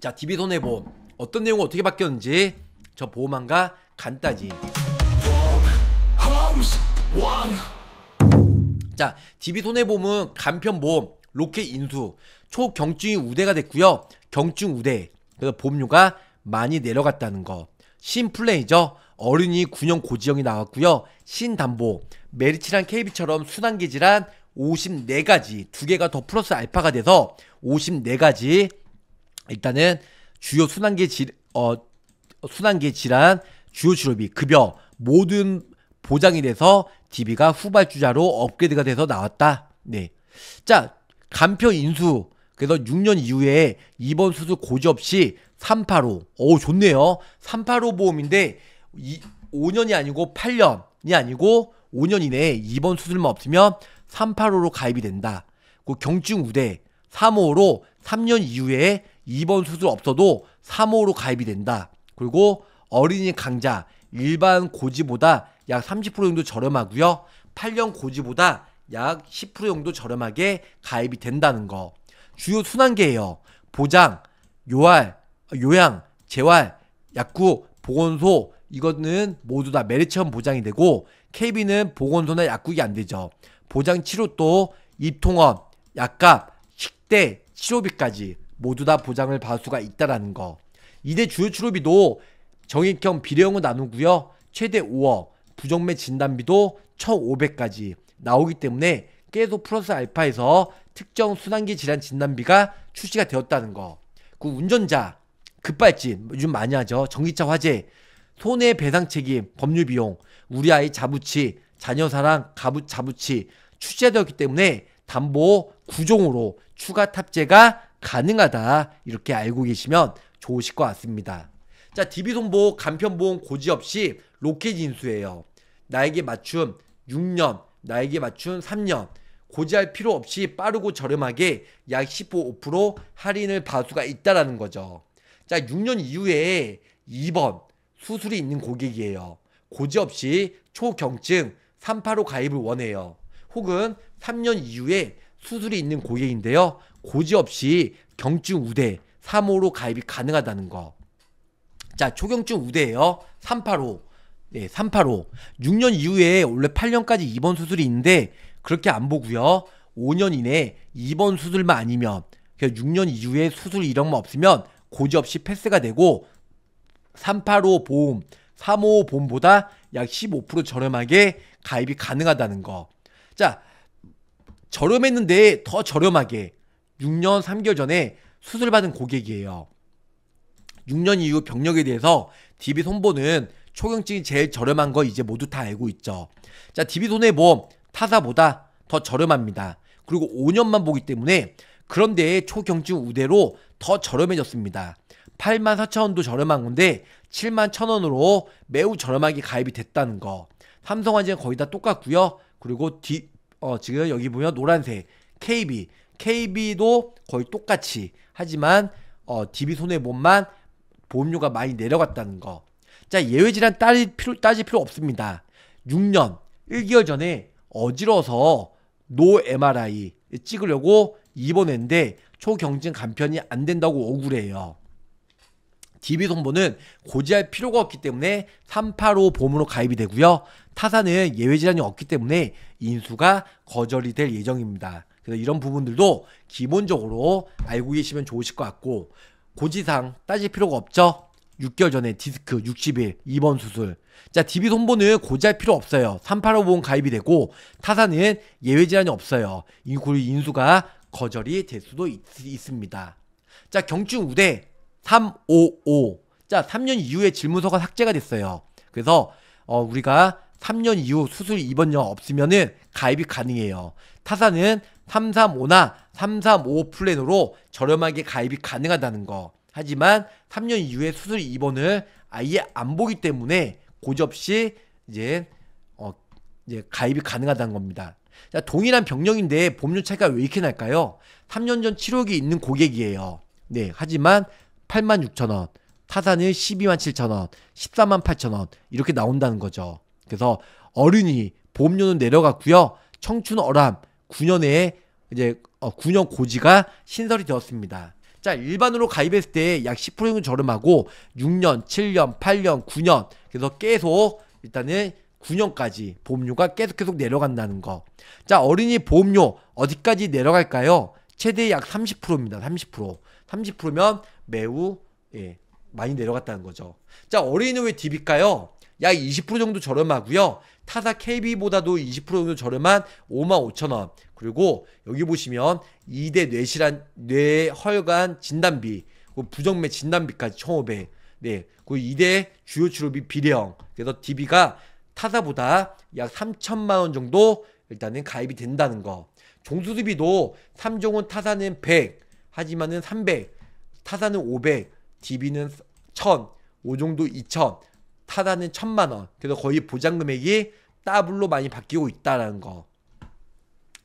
자, DB 손해보험 어떤 내용이 어떻게 바뀌었는지 저 보험한가 간단지 자, DB 손해보험은 간편보험, 로켓 인수, 초경증이 우대가 됐고요. 경증 우대, 그래서 보험료가 많이 내려갔다는 거. 신플레이저, 어린이 9년 고지형이 나왔고요. 신담보, 메리츠랑 KB처럼 순환기 질환 54가지, 두 개가 더 플러스 알파가 돼서 54가지 일단은 주요 순환계 질, 어, 순환계 질환, 주요 치료비, 급여 모든 보장이 돼서 DB가 후발주자로 업그레이드가 돼서 나왔다. 네. 자, 간표 인수. 그래서 6년 이후에 입원 수술 고지 없이 385. 오, 좋네요. 385 보험인데 이, 5년이 아니고 8년이 아니고 5년 이내에 입원 수술만 없으면 385로 가입이 된다. 그 경증 우대 35로 5 3년 이후에 2번 수술 없어도 3호로 가입이 된다. 그리고 어린이 강좌 일반 고지보다 약 30% 정도 저렴하고요. 8년 고지보다 약 10% 정도 저렴하게 가입이 된다는 거. 주요 순환계예요. 보장, 요알, 요양, 재활, 약국, 보건소 이거는 모두 다 메리 체험 보장이 되고 KB는 보건소나 약국이 안 되죠. 보장 치료 또 입통원, 약값, 식대, 치료비까지 모두 다 보장을 받을 수가 있다라는 거. 이대 주요 출입비도 정액형 비례형으로 나누고요. 최대 5억, 부정매 진단비도 1,500까지 나오기 때문에 계속 플러스 알파에서 특정 순환기 질환 진단비가 출시가 되었다는 거. 그 운전자 급발진 뭐 요즘 많이 하죠. 전기차 화재, 손해 배상 책임, 법률 비용, 우리 아이 자부치, 자녀 사랑 가부 자부치 출시되었기 때문에 담보 구종으로 추가 탑재가 가능하다 이렇게 알고 계시면 좋으실 것 같습니다. 자, DB손보 간편보험 고지 없이 로켓 인수예요. 나에게 맞춤 6년, 나에게 맞춤 3년. 고지할 필요 없이 빠르고 저렴하게 약 15, 할인을 받을 수가 있다라는 거죠. 자, 6년 이후에 2번 수술이 있는 고객이에요. 고지 없이 초경증 385 가입을 원해요. 혹은 3년 이후에 수술이 있는 고객인데요. 고지 없이 경증 우대 3호로 가입이 가능하다는 거. 자, 초경증 우대예요. 385. 네, 385. 6년 이후에 원래 8년까지 입원 수술이 있는데 그렇게 안 보고요. 5년 이내 입원 수술만 아니면 6년 그러니까 이후에 수술 이력만 없으면 고지 없이 패스가 되고 385 보험, 355 보험보다 약 15% 저렴하게 가입이 가능하다는 거. 자, 저렴했는데 더 저렴하게 6년 3개월 전에 수술받은 고객이에요. 6년 이후 병력에 대해서 DB 손보는 초경증이 제일 저렴한 거 이제 모두 다 알고 있죠. 자, DB 손해보험 타사보다 더 저렴합니다. 그리고 5년만 보기 때문에 그런데 초경증 우대로 더 저렴해졌습니다. 84,000원도 저렴한 건데 71,000원으로 매우 저렴하게 가입이 됐다는 거. 삼성화재는 거의 다 똑같고요. 그리고 어, 지금 여기 보면 노란색 KB, KB도 거의 똑같이 하지만 어, DB 손해보험만 보험료가 많이 내려갔다는 거. 자, 예외 질환 따질 필요, 따질 필요 없습니다. 6년, 1개월 전에 어지러워서 노 MRI 찍으려고 입원했는데 초경증 간편이 안 된다고 억울해요. DB 정보는 고지할 필요가 없기 때문에 385 보험으로 가입이 되고요. 타사는 예외 질환이 없기 때문에 인수가 거절이 될 예정입니다. 그래서 이런 부분들도 기본적으로 알고 계시면 좋으실 것 같고 고지상 따질 필요가 없죠. 6개월 전에 디스크 60일 입원 수술. 자, DB 손보는 고지할 필요 없어요. 385 보험 가입이 되고 타사는 예외 질환이 없어요. 인구 인수가 거절이 될 수도 있, 있습니다. 자, 경증 우대 355. 자, 3년 이후에 질문서가 삭제가 됐어요. 그래서 어, 우리가 3년 이후 수술 입원료 없으면은 가입이 가능해요. 타사는 335나 335 플랜으로 저렴하게 가입이 가능하다는 거. 하지만 3년 이후에 수술 입원을 아예 안 보기 때문에 고접시 이제 어 이제 가입이 가능하다는 겁니다. 자, 동일한 병력인데 보험료 차이가 왜 이렇게 날까요? 3년 전 치료기 있는 고객이에요. 네, 하지만 8만 6천 원, 타산은 12만 7천 원, 14만 8천 원 이렇게 나온다는 거죠. 그래서 어른이 보험료는 내려갔고요. 청춘 어람 9년 에 이제 9년 어, 고지가 신설이 되었습니다. 자, 일반으로 가입했을 때 약 10% 정도 저렴하고 6년, 7년, 8년, 9년 그래서 계속 일단은 9년까지 보험료가 계속 계속 내려간다는 거. 자, 어린이 보험료 어디까지 내려갈까요? 최대 약 30%입니다. 30%. 30%면 매우 예, 많이 내려갔다는 거죠. 자, 어린이는 왜 DB일까요? 약 20% 정도 저렴하고요. 타사 KB보다도 20% 정도 저렴한 55,000원. 그리고 여기 보시면 2대 뇌실한 뇌혈관 진단비, 그 부정맥 진단비까지 1,500. 네. 그 2대 주요 치료비 비례형. 그래서 DB가 타사보다 약 3천만 원 정도 일단은 가입이 된다는 거. 종수수비도 3종은 타사는 100, 하지만은 300, 타다는 500, DB는 1000, 오종도 2000, 타다는 1000만 원. 그래서 거의 보장 금액이 더블로 많이 바뀌고 있다는 거.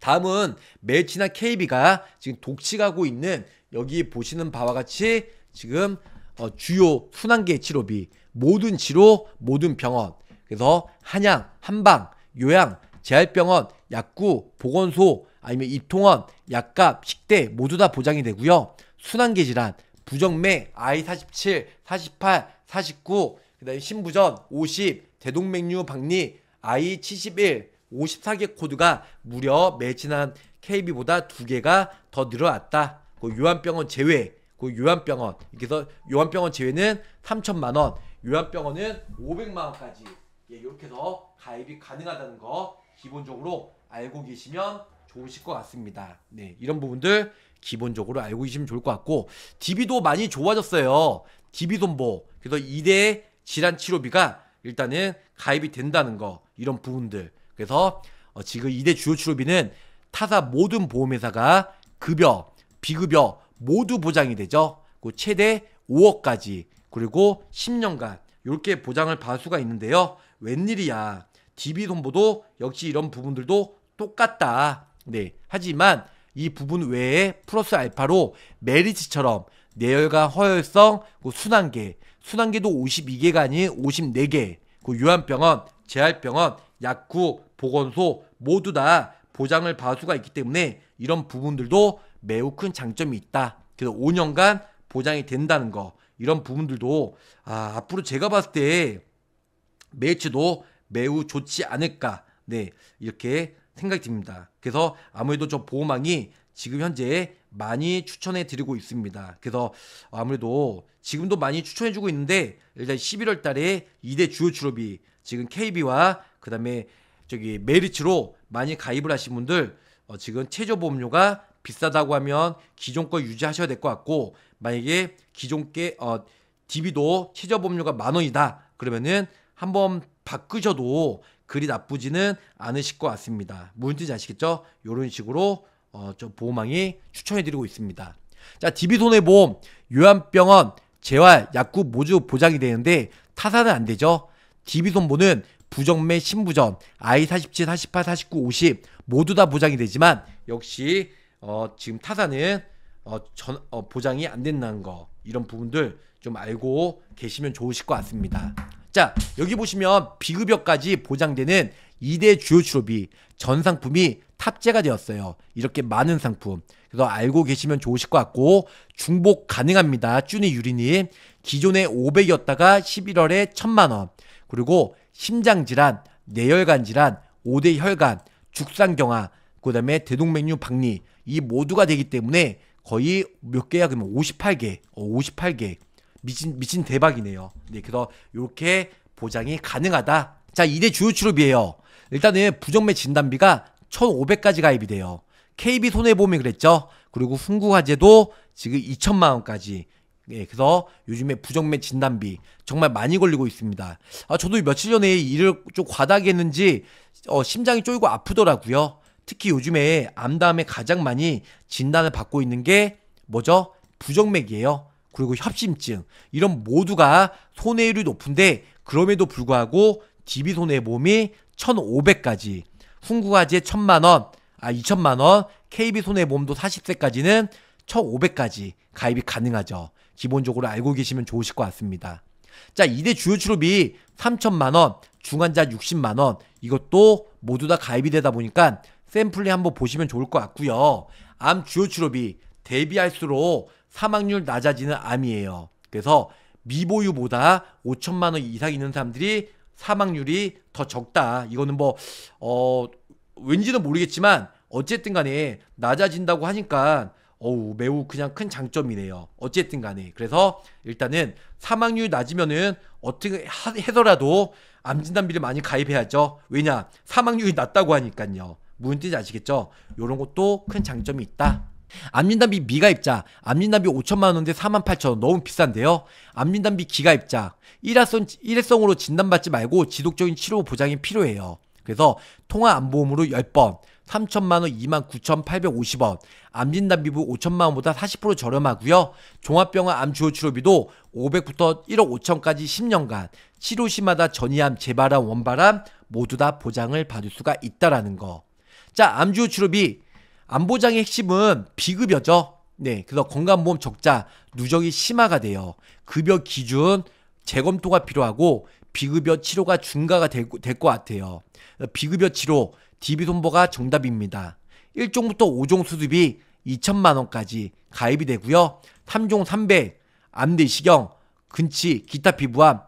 다음은 매치나 KB가 지금 독치가고 있는 여기 보시는 바와 같이 지금 어, 주요 순환계 치료비 모든 치료 모든 병원 그래서 한양 한방 요양 재활병원 약국 보건소 아니면 입통원 약값 식대 모두 다 보장이 되고요 순환계 질환 부정맥 I47, 48, 49, 그다음에 신부전 50, 대동맥류 박리 I71, 54개 코드가 무려 매진한 KB보다 두 개가 더 늘어났다. 그 요한병원 제외, 그 요한병원 이렇게 해서 요한병원 제외는 3천만 원, 요한병원은 500만 원까지 예, 이렇게 해서 가입이 가능하다는 거 기본적으로 알고 계시면 좋으실 것 같습니다. 네, 이런 부분들 기본적으로 알고 계시면 좋을 것 같고 DB도 많이 좋아졌어요. DB 돈보 그래서 2대 질환 치료비가 일단은 가입이 된다는 거 이런 부분들 그래서 어, 지금 2대 주요 치료비는 타사 모든 보험회사가 급여, 비급여 모두 보장이 되죠. 그 최대 5억까지 그리고 10년간 이렇게 보장을 받을 수가 있는데요. 웬일이야. DB 손보도 역시 이런 부분들도 똑같다. 네. 하지만 이 부분 외에 플러스 알파로 메리지처럼 내열과 허혈성, 그 순환계, 순환계도 52개가 아닌 54개, 그 유한병원, 재활병원, 약국, 보건소 모두 다 보장을 받을 수가 있기 때문에 이런 부분들도 매우 큰 장점이 있다. 그래서 5년간 보장이 된다는 거 이런 부분들도 아, 앞으로 제가 봤을 때 매치도 매우 좋지 않을까 네 이렇게 생각이 듭니다. 그래서 아무래도 저 보호망이 지금 현재 많이 추천해 드리고 있습니다. 그래서 아무래도 지금도 많이 추천해 주고 있는데 일단 11월 달에 2대 주요 출업이 지금 KB와 그다음에 저기 메리츠로 많이 가입을 하신 분들 어 지금 최저 보험료가 비싸다고 하면 기존 거 유지하셔야 될 것 같고 만약에 기존 게 어, DB도 최저 보험료가 만 원이다 그러면은 한번 바꾸셔도 그리 나쁘지는 않으실 것 같습니다. 무슨 뜻인지 아시겠죠? 요런 식으로 어, 저 보호망이 추천해드리고 있습니다. 자, DB손해보험, 요양병원, 재활, 약국 모두 보장이 되는데 타사는 안 되죠. DB손보는 부정매, 신부전, I47, 48, 49, 50 모두 다 보장이 되지만 역시 어, 지금 타사는 어, 전, 어, 보장이 안 된다는 거 이런 부분들 좀 알고 계시면 좋으실 것 같습니다. 자, 여기 보시면 비급여까지 보장되는 2대 주요 출업이 전 상품이 탑재가 되었어요. 이렇게 많은 상품. 그래서 알고 계시면 좋으실 것 같고 중복 가능합니다. 쭈니 유리니 기존에 500이었다가 11월에 1000만 원. 그리고 심장 질환, 뇌혈관 질환, 5대 혈관, 죽상경화, 그다음에 대동맥류 박리 이 모두가 되기 때문에 거의 몇 개야 그러면 58개, 58개. 어, 미친 미친 대박이네요. 네, 그래서 이렇게 보장이 가능하다. 자, 2대 주요 출입이에요. 일단은 부정매 진단비가 1,500까지 가입이 돼요. KB 손해보험이 그랬죠. 그리고 훈구화제도 지금 2천만 원까지. 예, 그래서 요즘에 부정맥 진단비 정말 많이 걸리고 있습니다. 아, 저도 며칠 전에 일을 좀 과다하게 했는지 어, 심장이 쫄고 아프더라고요. 특히 요즘에 암담에 가장 많이 진단을 받고 있는 게 뭐죠? 부정맥이에요. 그리고 협심증 이런 모두가 손해율이 높은데 그럼에도 불구하고 DB 손해보험이 1,500까지 훈구가지에 1,000만원 아 2,000만원 KB 손해보험도 40세까지는 1,500까지 가입이 가능하죠. 기본적으로 알고 계시면 좋으실 것 같습니다. 자, 이대 주요 출입이 3천만원, 중환자 60만원, 이것도 모두 다 가입이 되다 보니까 샘플링 한번 보시면 좋을 것 같고요. 암 주요 출입이 대비할수록 사망률 낮아지는 암이에요. 그래서 미보유보다 5천만 원 이상 있는 사람들이 사망률이 더 적다. 이거는 뭐, 어, 왠지는 모르겠지만, 어쨌든 간에 낮아진다고 하니까, 어우, 매우 그냥 큰 장점이네요. 어쨌든 간에. 그래서 일단은 사망률 낮으면은 어떻게 해서라도 암진단비를 많이 가입해야죠. 왜냐? 사망률이 낮다고 하니까요. 무슨 뜻인지 아시겠죠? 요런 것도 큰 장점이 있다. 암진단비 미가입자, 암진단비 5천만원인데4 8천원 너무 비싼데요? 암진단비 기가입자, 일회성, 일회성으로 진단받지 말고 지속적인 치료 보장이 필요해요. 그래서 통화안보험으로 10번, 3천만원 29,850원, 암진단비부 5천만원보다 40% 저렴하고요 종합병원 암주호 치료비도 500부터 1억 5천까지 10년간 치료 시마다 전이암, 재발암, 원발암 모두 다 보장을 받을 수가 있다라는 거. 자, 암주호 치료비 안보장의 핵심은 비급여죠. 네, 그래서 건강보험 적자 누적이 심화가 돼요. 급여 기준 재검토가 필요하고 비급여 치료가 중가가 될 것 같아요. 비급여 치료 DB손보가 정답입니다. 1종부터 5종 수습이 2천만 원까지 가입이 되고요. 3종 3 0 암, 내시경, 근치, 기타 피부암.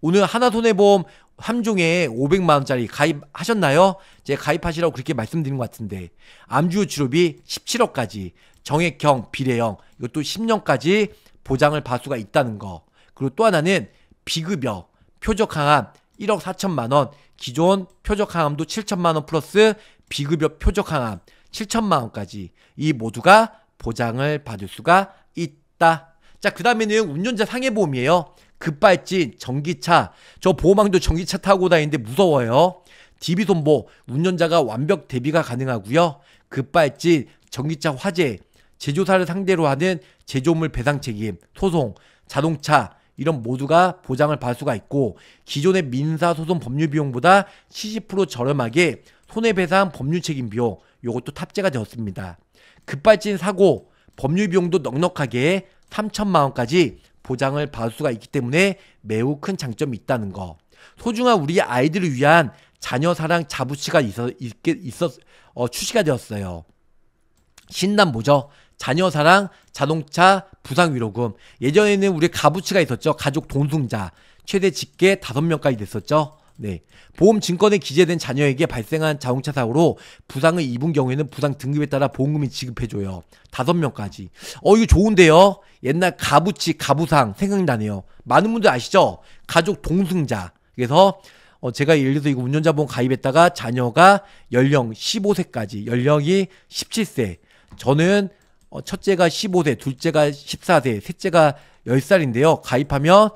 오늘 하나손해보험 함종에 500만 원짜리 가입하셨나요? 제 가입하시라고 그렇게 말씀드린 것 같은데 암주 치료비 17억까지 정액형 비례형 이것도 10년까지 보장을 받을 수가 있다는 거 그리고 또 하나는 비급여 표적 항암 1억 4천만 원 기존 표적 항암도 7천만 원 플러스 비급여 표적 항암 7천만 원까지 이 모두가 보장을 받을 수가 있다. 자, 그 다음에는 운전자 상해보험이에요. 급발진, 전기차. 저 보호망도 전기차 타고 다니는데 무서워요. DB 손보, 운전자가 완벽 대비가 가능하고요. 급발진, 전기차 화재, 제조사를 상대로 하는 제조물 배상 책임, 소송, 자동차, 이런 모두가 보장을 받을 수가 있고 기존의 민사 소송 법률 비용보다 70% 저렴하게 손해배상 법률 책임 비용 요것도 탑재가 되었습니다. 급발진 사고 법률 비용도 넉넉하게 3천만 원까지 보장을 받을 수가 있기 때문에 매우 큰 장점이 있다는 거. 소중한 우리 아이들을 위한 자녀 사랑 자부치가 있어, 있게, 있었, 어, 출시가 되었어요. 신담보죠. 자녀 사랑, 자동차, 부상 위로금. 예전에는 우리 가부치가 있었죠. 가족 동승자 최대 직계 다섯 명까지 됐었죠. 네. 보험 증권에 기재된 자녀에게 발생한 자동차 사고로 부상을 입은 경우에는 부상 등급에 따라 보험금이 지급해줘요. 다섯 명까지. 어, 이거 좋은데요? 옛날 가부치, 가부상 생각나네요. 많은 분들 아시죠? 가족 동승자. 그래서 어, 제가 예를 들어서 이거 운전자 보험 가입했다가 자녀가 연령 15세까지, 연령이 17세. 저는 어, 첫째가 15세, 둘째가 14세, 셋째가 10살인데요. 가입하면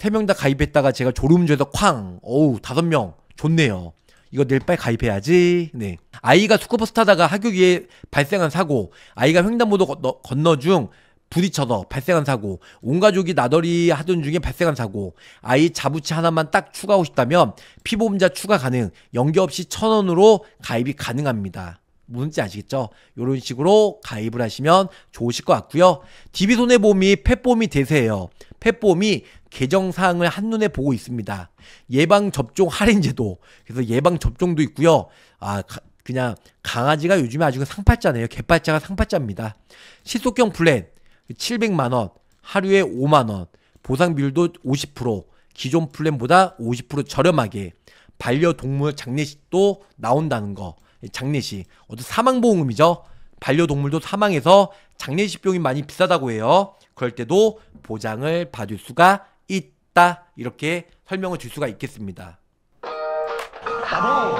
세명다 가입했다가 제가 졸음조에서 쾅! 어우, 다섯 명. 좋네요. 이거 내일 빨리 가입해야지. 네. 아이가 스쿠버스 타다가 하교기에 발생한 사고, 아이가 횡단보도 건너, 건너 중 부딪혀서 발생한 사고, 온 가족이 나더리 하던 중에 발생한 사고, 아이 자부치 하나만 딱 추가하고 싶다면 피보험자 추가 가능, 연계 없이 천 원으로 가입이 가능합니다. 무슨지 아시겠죠? 이런 식으로 가입을 하시면 좋으실 것 같고요. DB손해보험이 펫보험이 대세예요. 펫보험이 개정사항을 한눈에 보고 있습니다. 예방접종 할인제도. 그래서 예방접종도 있고요. 아, 가, 그냥 강아지가 요즘에 아주 상팔자네요. 개팔자가 상팔자입니다. 시속형 플랜 700만원, 하루에 5만원, 보상비율도 50%, 기존 플랜보다 50% 저렴하게 반려동물 장례식도 나온다는 거. 장례식. 어떤 사망보험이죠. 금 반려동물도 사망해서 장례식 비용이 많이 비싸다고 해요. 그럴 때도 보장을 받을 수가 있다. 이렇게 설명을 줄 수가 있겠습니다. 바로.